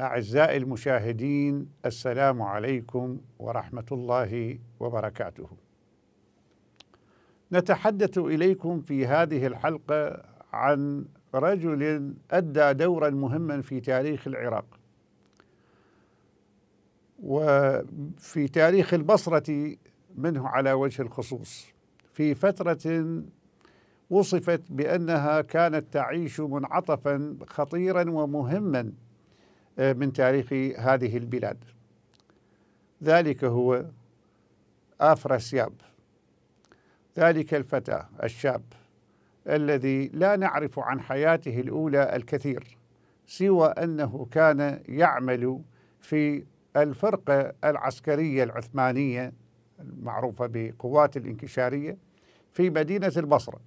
أعزائي المشاهدين السلام عليكم ورحمة الله وبركاته. نتحدث إليكم في هذه الحلقة عن رجل أدى دورا مهما في تاريخ العراق. وفي تاريخ البصرة منه على وجه الخصوص. في فترة وصفت بأنها كانت تعيش منعطفا خطيرا ومهما آه، من تاريخ هذه البلاد ذلك هو افراسياب ذلك الفتى الشاب الذي لا نعرف عن حياته الاولى الكثير سوى انه كان يعمل في الفرقه العسكريه العثمانيه المعروفه بقوات الانكشاريه في مدينه البصره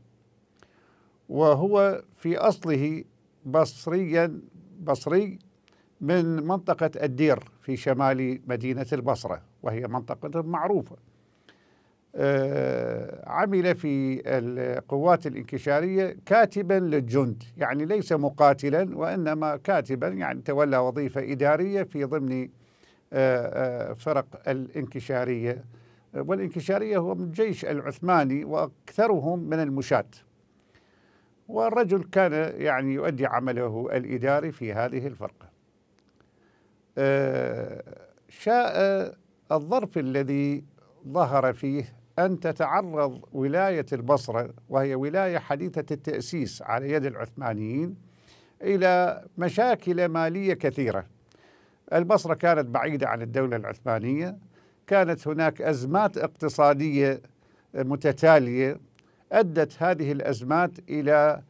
وهو في اصله بصريا بصري من منطقة الدير في شمال مدينة البصرة وهي منطقة معروفة آه، عمل في القوات الانكشارية كاتبا للجند يعني ليس مقاتلا وإنما كاتبا يعني تولى وظيفة إدارية في ضمن آه، آه، فرق الانكشارية والانكشارية هو من الجيش العثماني وأكثرهم من المشاة والرجل كان يعني يؤدي عمله الإداري في هذه الفرقة آه، شاء الظرف الذي ظهر فيه أن تتعرض ولاية البصرة وهي ولاية حديثة التأسيس على يد العثمانيين إلى مشاكل مالية كثيرة البصرة كانت بعيدة عن الدولة العثمانية كانت هناك أزمات اقتصادية متتالية أدت هذه الأزمات إلى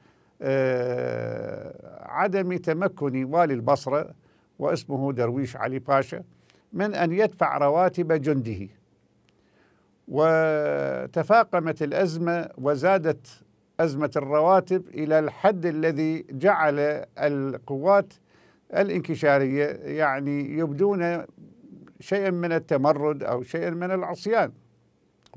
آه، عدم تمكن والي البصرة واسمه درويش علي باشا من أن يدفع رواتب جنده وتفاقمت الأزمة وزادت أزمة الرواتب إلى الحد الذي جعل القوات الانكشارية يعني يبدون شيئا من التمرد أو شيئا من العصيان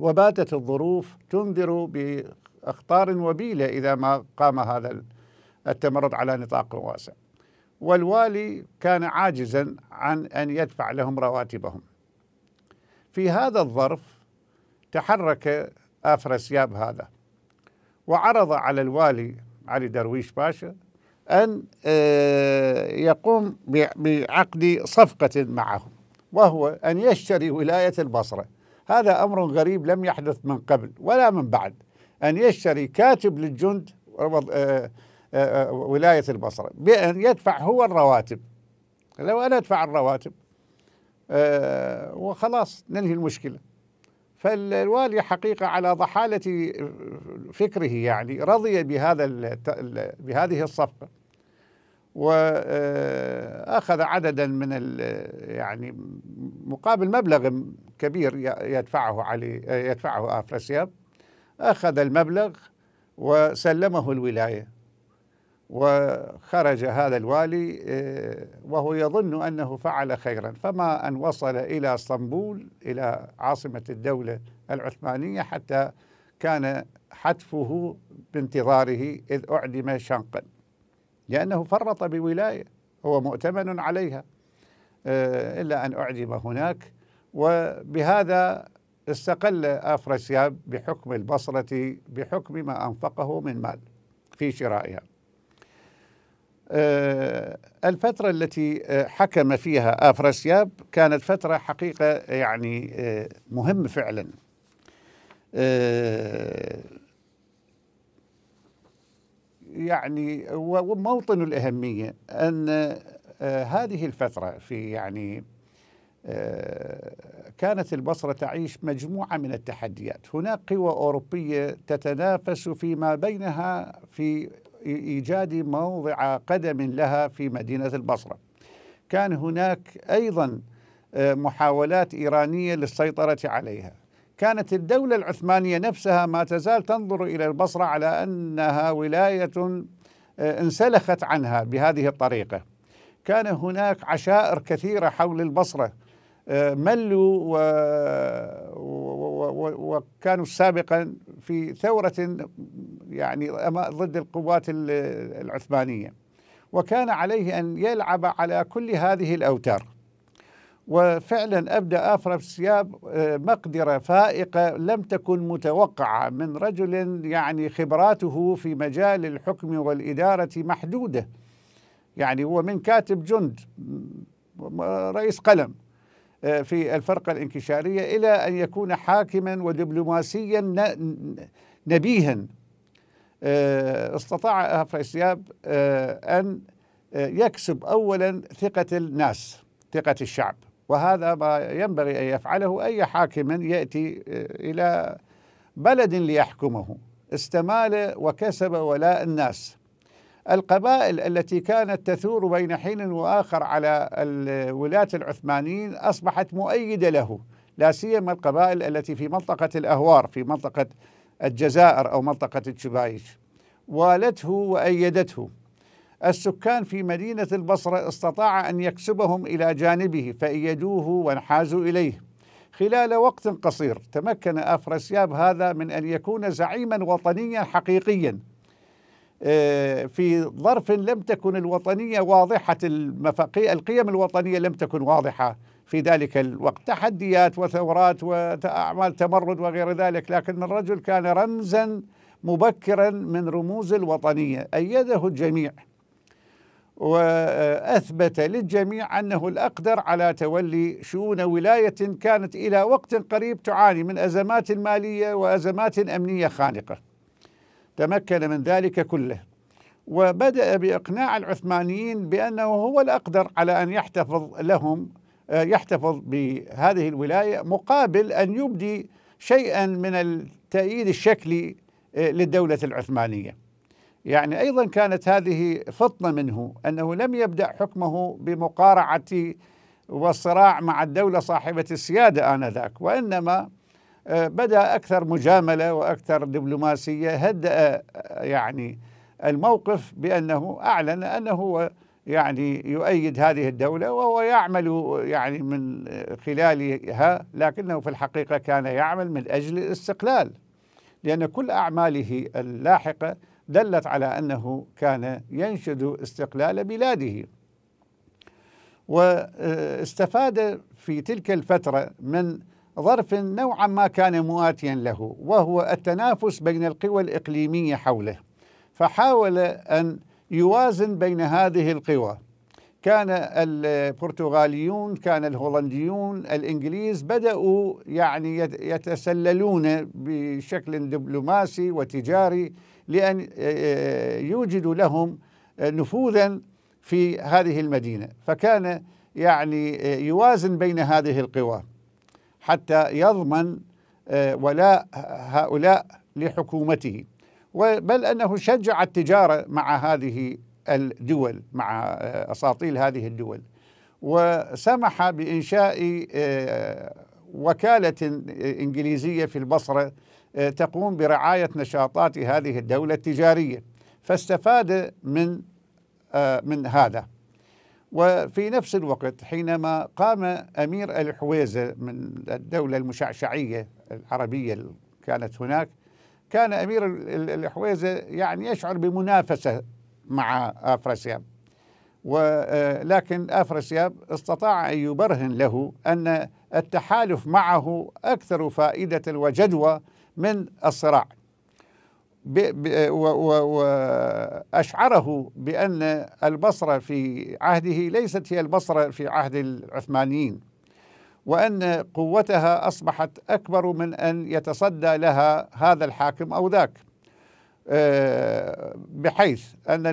وباتت الظروف تنذر بأخطار وبيلة إذا ما قام هذا التمرد على نطاق واسع والوالي كان عاجزا عن ان يدفع لهم رواتبهم. في هذا الظرف تحرك افرسياب هذا وعرض على الوالي علي درويش باشا ان آه، يقوم بعقد صفقه معه وهو ان يشتري ولايه البصره. هذا امر غريب لم يحدث من قبل ولا من بعد ان يشتري كاتب للجند آه، آه، ولاية البصرة بأن يدفع هو الرواتب لو أنا أدفع الرواتب آه، وخلاص ننهي المشكلة فالوالي حقيقة على ضحالة فكره يعني رضي بهذا بهذه الصفقة واخذ عددا من يعني مقابل مبلغ كبير يدفعه علي يدفعه افراسياب اخذ المبلغ وسلمه الولايه وخرج هذا الوالي آه، وهو يظن انه فعل خيرا فما ان وصل الى اسطنبول الى عاصمه الدوله العثمانيه حتى كان حتفه بانتظاره اذ اعدم شنقا لانه فرط بولايه هو مؤتمن عليها آه، الا ان اعدم هناك وبهذا استقل أفرسياب بحكم البصره بحكم ما انفقه من مال في شرائها آه، الفترة التي آه، حكم فيها أفراسياب كانت فترة حقيقة يعني آه، مهمة فعلا يعني وموطن الأهمية أن هذه الفترة في يعني كانت البصرة تعيش مجموعة من التحديات هناك قوى أوروبية تتنافس فيما بينها في إيجاد موضع قدم لها في مدينة البصرة كان هناك أيضا آه، محاولات إيرانية للسيطرة عليها كانت الدولة العثمانية نفسها ما تزال تنظر إلى البصرة على أنها ولاية آه، انسلخت عنها بهذه الطريقة كان هناك عشائر كثيرة حول البصرة آه، ملوا و... وكانوا سابقا في ثورة يعني ضد القوات العثمانية وكان عليه أن يلعب على كل هذه الأوتار وفعلا أبدأ أفرف سياب آه، مقدرة فائقة لم تكن متوقعة من رجل يعني خبراته في مجال الحكم والإدارة محدودة يعني هو من كاتب جند رئيس قلم آه، في الفرقة الانكشارية إلى أن يكون حاكما ودبلوماسيا نبيها آه، استطاع أفراسياب آه، أن يكسب أولا ثقة الناس ثقة الشعب وهذا ما ينبغي أن يفعله أي حاكم يأتي إلى بلد ليحكمه استمال وكسب ولاء الناس القبائل التي كانت تثور بين حين واخر على ولاة العثمانيين اصبحت مؤيده له، لا سيما القبائل التي في منطقه الاهوار في منطقه الجزائر او منطقه الشبايش. والته وايدته. السكان في مدينه البصره استطاع ان يكسبهم الى جانبه فايدوه وانحازوا اليه. خلال وقت قصير تمكن افرسياب هذا من ان يكون زعيما وطنيا حقيقيا آه، في ظرف لم تكن الوطنية واضحة القيم الوطنية لم تكن واضحة في ذلك الوقت تحديات وثورات وأعمال تمرد وغير ذلك لكن الرجل كان رمزا مبكرا من رموز الوطنية أيده الجميع وأثبت للجميع أنه الأقدر على تولي شؤون ولاية كانت إلى وقت قريب تعاني من أزمات مالية وأزمات أمنية خانقة تمكن من ذلك كله وبدأ بإقناع العثمانيين بأنه هو الأقدر على أن يحتفظ لهم آه، يحتفظ بهذه الولاية مقابل أن يبدي شيئا من التأييد الشكلي آه، للدولة العثمانية يعني أيضا كانت هذه فطنة منه أنه لم يبدأ حكمه بمقارعة والصراع مع الدولة صاحبة السيادة آنذاك وإنما آه، بدا اكثر مجامله واكثر دبلوماسيه هدأ آه، يعني الموقف بانه اعلن انه هو يعني يؤيد هذه الدوله وهو يعمل يعني من خلالها لكنه في الحقيقه كان يعمل من اجل الاستقلال لان كل اعماله اللاحقه دلت على انه كان ينشد استقلال بلاده واستفاد في تلك الفتره من ظرف نوعا ما كان مواتيا له وهو التنافس بين القوى الإقليمية حوله فحاول أن يوازن بين هذه القوى كان البرتغاليون كان الهولنديون الإنجليز بدأوا يعني يتسللون بشكل دبلوماسي وتجاري لأن يوجدوا لهم نفوذا في هذه المدينة فكان يعني يوازن بين هذه القوى حتى يضمن آه، ولاء هؤلاء لحكومته بل انه شجع التجاره مع هذه الدول مع آه، اساطيل هذه الدول وسمح بانشاء آه، وكاله انجليزيه في البصره تقوم برعايه نشاطات هذه الدوله التجاريه فاستفاد من من هذا وفي نفس الوقت حينما قام أمير الحويزة من الدولة المشعشعية العربية كانت هناك كان أمير الحويزة يعني يشعر بمنافسة مع أفراسياب ولكن آه، أفراسياب استطاع أن يبرهن له أن التحالف معه أكثر فائدة وجدوى من الصراع وأشعره بأن البصرة في عهده ليست هي البصرة في عهد العثمانيين وأن قوتها أصبحت أكبر من أن يتصدى لها هذا الحاكم أو ذاك آه، بحيث أن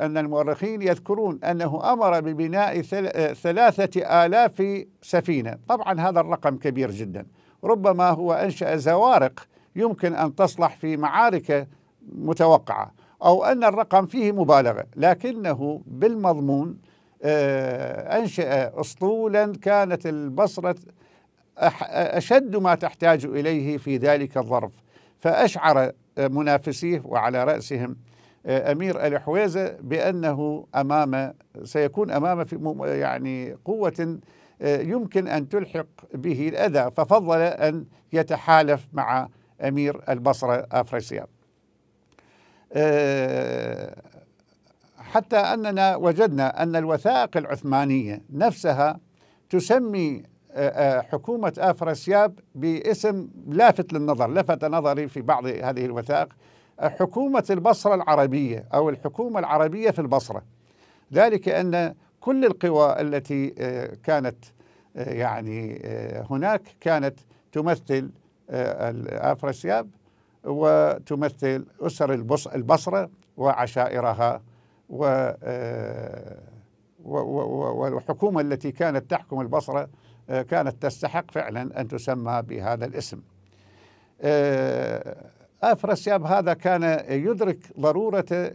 أن المؤرخين يذكرون أنه أمر ببناء آه، ثلاثة آلاف سفينة طبعا هذا الرقم كبير جدا ربما هو أنشأ زوارق يمكن أن تصلح في معارك متوقعة أو أن الرقم فيه مبالغة لكنه بالمضمون آه، أنشأ أسطولا كانت البصرة أشد ما تحتاج إليه في ذلك الظرف فأشعر منافسيه وعلى رأسهم آه، أمير الحويزة بأنه أمام سيكون أمام في يعني قوة آه، يمكن أن تلحق به الأذى ففضل أن يتحالف مع أمير البصرة أفراسياب آه، حتى أننا وجدنا أن الوثائق العثمانية نفسها تسمي آه، آه، حكومة أفراسياب باسم لافت للنظر لفت نظري في بعض هذه الوثائق حكومة البصرة العربية أو الحكومة العربية في البصرة ذلك أن كل القوى التي كانت يعني هناك كانت تمثل افراسياب وتمثل اسر البصره وعشائرها آه، و والحكومه التي كانت تحكم البصره آه، كانت تستحق فعلا ان تسمى بهذا الاسم. آه، افراسياب هذا كان يدرك ضروره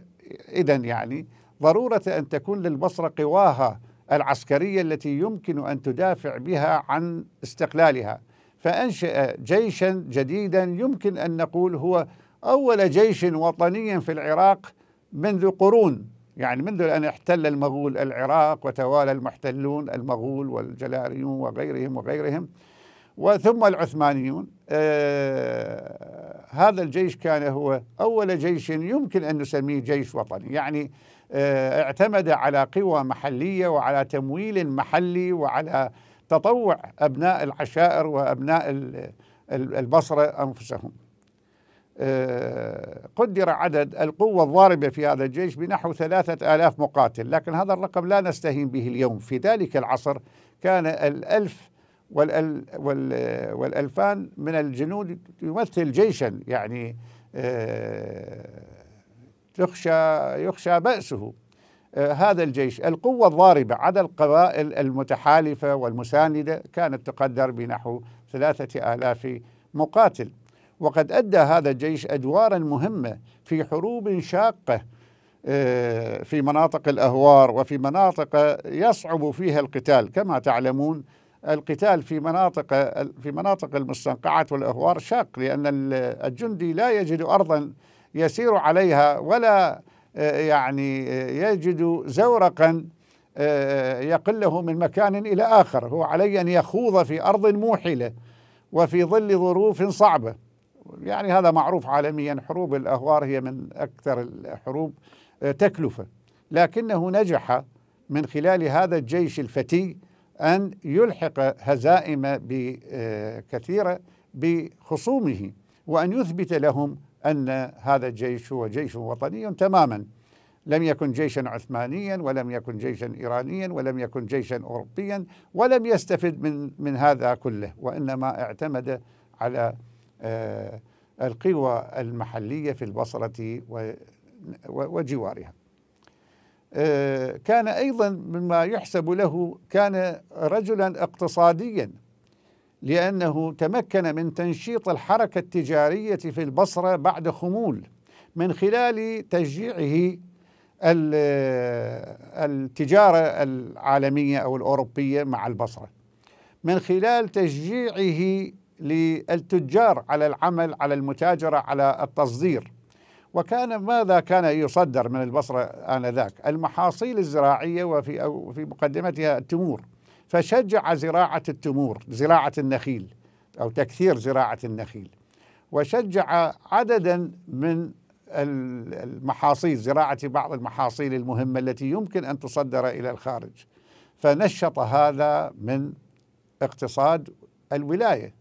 اذا يعني ضروره ان تكون للبصره قواها العسكريه التي يمكن ان تدافع بها عن استقلالها. فأنشأ جيشا جديدا يمكن أن نقول هو أول جيش وطني في العراق منذ قرون يعني منذ أن احتل المغول العراق وتوالى المحتلون المغول والجلاريون وغيرهم وغيرهم وثم العثمانيون آه هذا الجيش كان هو أول جيش يمكن أن نسميه جيش وطني يعني آه اعتمد على قوى محلية وعلى تمويل محلي وعلى تطوع أبناء العشائر وأبناء البصرة أنفسهم آه، قدر عدد القوة الضاربة في هذا الجيش بنحو ثلاثة آلاف مقاتل لكن هذا الرقم لا نستهين به اليوم في ذلك العصر كان الألف والألفان من الجنود يمثل جيشا يعني تخشى آه، يخشى بأسه آه، هذا الجيش القوة الضاربة على القبائل المتحالفة والمساندة كانت تقدر بنحو ثلاثة آلاف مقاتل وقد أدى هذا الجيش أدوارا مهمة في حروب شاقة آه، في مناطق الأهوار وفي مناطق يصعب فيها القتال كما تعلمون القتال في مناطق في مناطق المستنقعات والأهوار شاق لأن الجندي لا يجد أرضا يسير عليها ولا يعني يجد زورقا آه، يقله من مكان إلى آخر هو علي أن يخوض في أرض موحلة وفي ظل ظروف صعبة يعني هذا معروف عالميا حروب الأهوار هي من أكثر الحروب آه، تكلفة لكنه نجح من خلال هذا الجيش الفتي أن يلحق هزائم كثيرة بخصومه وأن يثبت لهم أن هذا الجيش هو جيش وطني تماما لم يكن جيشا عثمانيا ولم يكن جيشا ايرانيا ولم يكن جيشا اوروبيا ولم يستفد من من هذا كله وانما اعتمد على آه، القوى المحليه في البصره وجوارها. آه، كان ايضا مما يحسب له كان رجلا اقتصاديا لأنه تمكن من تنشيط الحركة التجارية في البصرة بعد خمول من خلال تشجيعه التجارة العالمية أو الأوروبية مع البصرة من خلال تشجيعه للتجار على العمل على المتاجرة على التصدير وكان ماذا كان يصدر من البصرة آنذاك المحاصيل الزراعية وفي, في مقدمتها التمور فشجع زراعة التمور زراعة النخيل أو تكثير زراعة النخيل وشجع عددا من المحاصيل زراعة بعض المحاصيل المهمة التي يمكن أن تصدر إلى الخارج فنشط هذا من اقتصاد الولاية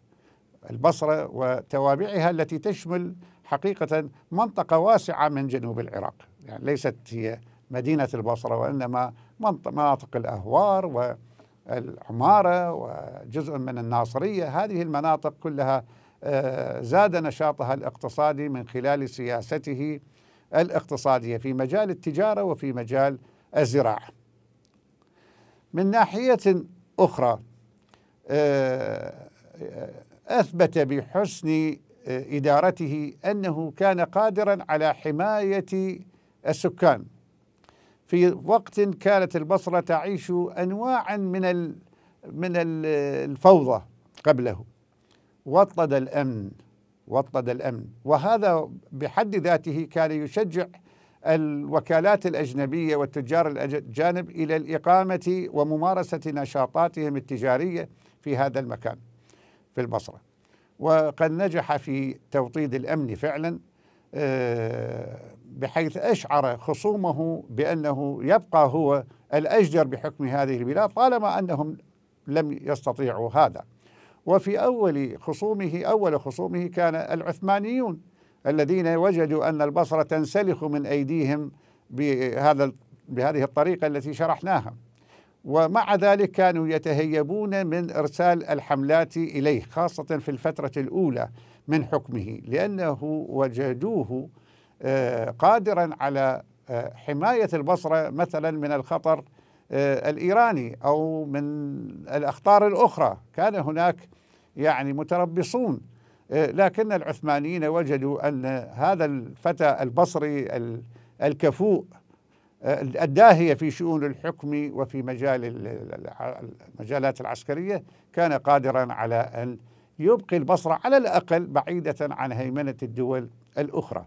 البصرة وتوابعها التي تشمل حقيقة منطقة واسعة من جنوب العراق يعني ليست هي مدينة البصرة وإنما مناطق الأهوار و العمارة وجزء من الناصرية هذه المناطق كلها آه، زاد نشاطها الاقتصادي من خلال سياسته الاقتصادية في مجال التجارة وفي مجال الزراعة من ناحية أخرى آه، أثبت بحسن آه، إدارته أنه كان قادرا على حماية السكان في وقت كانت البصرة تعيش أنواعا من من الفوضى قبله وطد الأمن وطد الأمن وهذا بحد ذاته كان يشجع الوكالات الأجنبية والتجار الأجانب إلى الإقامة وممارسة نشاطاتهم التجارية في هذا المكان في البصرة وقد نجح في توطيد الأمن فعلا آه بحيث أشعر خصومه بأنه يبقى هو الأشجر بحكم هذه البلاد طالما أنهم لم يستطيعوا هذا وفي أول خصومه أول خصومه كان العثمانيون الذين وجدوا أن البصرة تنسلخ من أيديهم بهذا بهذه الطريقة التي شرحناها ومع ذلك كانوا يتهيبون من إرسال الحملات إليه خاصة في الفترة الأولى من حكمه لأنه وجدوه آه، قادرا على آه، حماية البصرة مثلا من الخطر آه، الإيراني أو من الأخطار الأخرى كان هناك يعني متربصون لكن العثمانيين وجدوا أن هذا الفتى البصري الكفوء الداهية في شؤون الحكم وفي مجال المجالات العسكرية كان قادرا على أن يبقي البصرة على الأقل بعيدة عن هيمنة الدول الأخرى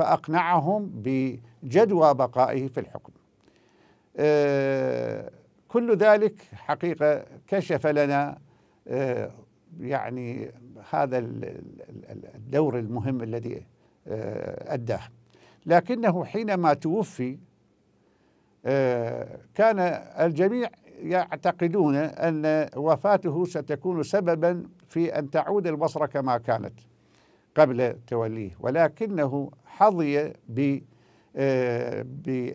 فأقنعهم بجدوى بقائه في الحكم آه، كل ذلك حقيقة كشف لنا آه، يعني هذا الدور المهم الذي آه، أداه لكنه حينما توفي كان الجميع يعتقدون أن وفاته ستكون سببا في أن تعود البصرة كما كانت قبل توليه ولكنه حظي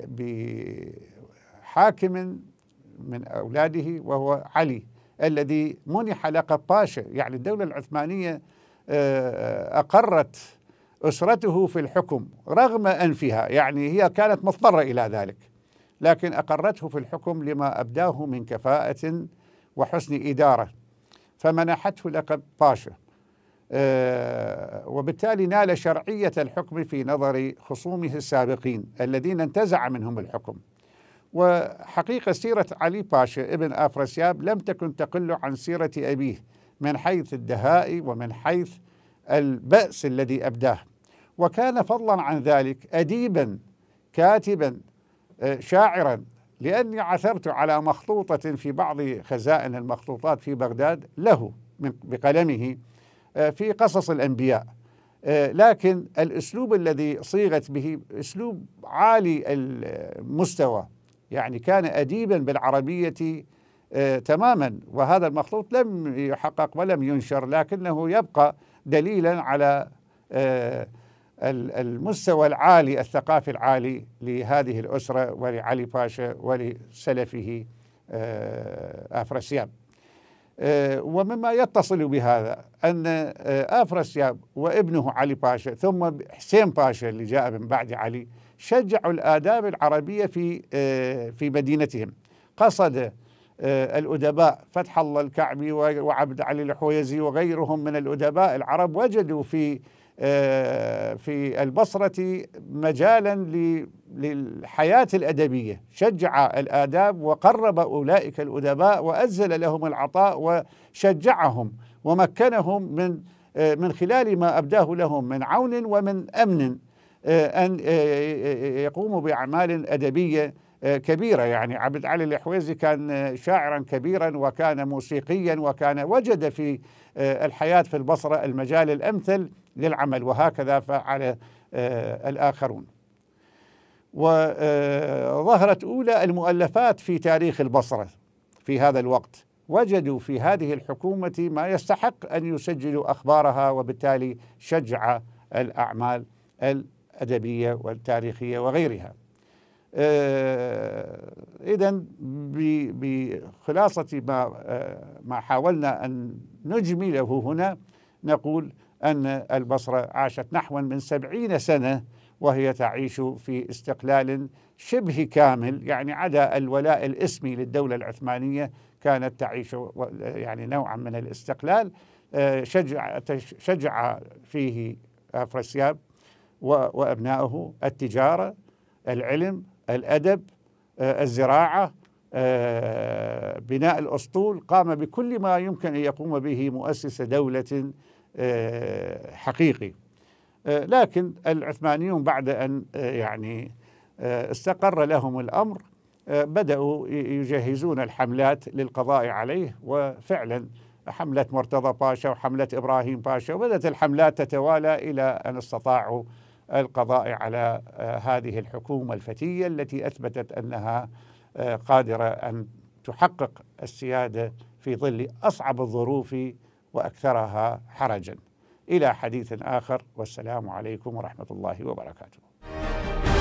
بحاكم آه، من أولاده وهو علي الذي منح لقب باشا يعني الدولة العثمانية آه، آه، أقرت أسرته في الحكم رغم أنفها يعني هي كانت مضطرة إلى ذلك لكن أقرته في الحكم لما أبداه من كفاءة وحسن إدارة فمنحته لقب باشا آه، وبالتالي نال شرعية الحكم في نظر خصومه السابقين الذين انتزع منهم الحكم وحقيقة سيرة علي باشا ابن أفرسياب لم تكن تقل عن سيرة أبيه من حيث الدهاء ومن حيث البأس الذي أبداه وكان فضلا عن ذلك أديبا كاتبا آه، شاعرا لأني عثرت على مخطوطة في بعض خزائن المخطوطات في بغداد له بقلمه آه، في قصص الأنبياء آه، لكن الأسلوب الذي صيغت به أسلوب عالي المستوى يعني كان أديبا بالعربية آه، تماما وهذا المخطوط لم يحقق ولم ينشر لكنه يبقى دليلا على المستوى العالي الثقافي العالي لهذه الأسرة ولعلي باشا ولسلفه افرسياب آه، ومما يتصل بهذا أن آه، آفرسياب وابنه علي باشا ثم حسين باشا اللي جاء من بعد علي شجعوا الآداب العربية في آه، في مدينتهم قصد الأدباء فتح الله الكعبي وعبد علي الحويزي وغيرهم من الأدباء العرب وجدوا في آه، في البصرة مجالا للحياة الأدبية شجع الآداب وقرب أولئك الأدباء وأزل لهم العطاء وشجعهم ومكنهم من آه، من خلال ما أبداه لهم من عون ومن أمن آه، أن يقوموا بأعمال أدبية كبيرة يعني عبد علي الحويزي كان شاعرا كبيرا وكان موسيقيا وكان وجد في الحياة في البصرة المجال الأمثل للعمل وهكذا فعل آه، الآخرون وظهرت أولى المؤلفات في تاريخ البصرة في هذا الوقت وجدوا في هذه الحكومة ما يستحق أن يسجلوا أخبارها وبالتالي شجع الأعمال الأدبية والتاريخية وغيرها آه، إذا بخلاصة ما آه، ما حاولنا أن نجمله هنا نقول أن البصرة عاشت نحو من سبعين سنة وهي تعيش في استقلال شبه كامل يعني عدا الولاء الاسمي للدولة العثمانية كانت تعيش يعني نوعا من الاستقلال آه، شجع, شجع فيه أفرسياب وأبنائه التجارة العلم الأدب آه، الزراعة آه، بناء الأسطول قام بكل ما يمكن أن يقوم به مؤسس دولة آه، حقيقي آه، لكن العثمانيون بعد أن آه، يعني استقر لهم الأمر بدأوا يجهزون الحملات للقضاء عليه وفعلا حملة مرتضى باشا وحملة إبراهيم باشا وبدأت الحملات تتوالى إلى أن استطاعوا القضاء على هذه الحكومة الفتية التي أثبتت أنها قادرة أن تحقق السيادة في ظل أصعب الظروف واكثرها حرجا الى حديث اخر والسلام عليكم ورحمه الله وبركاته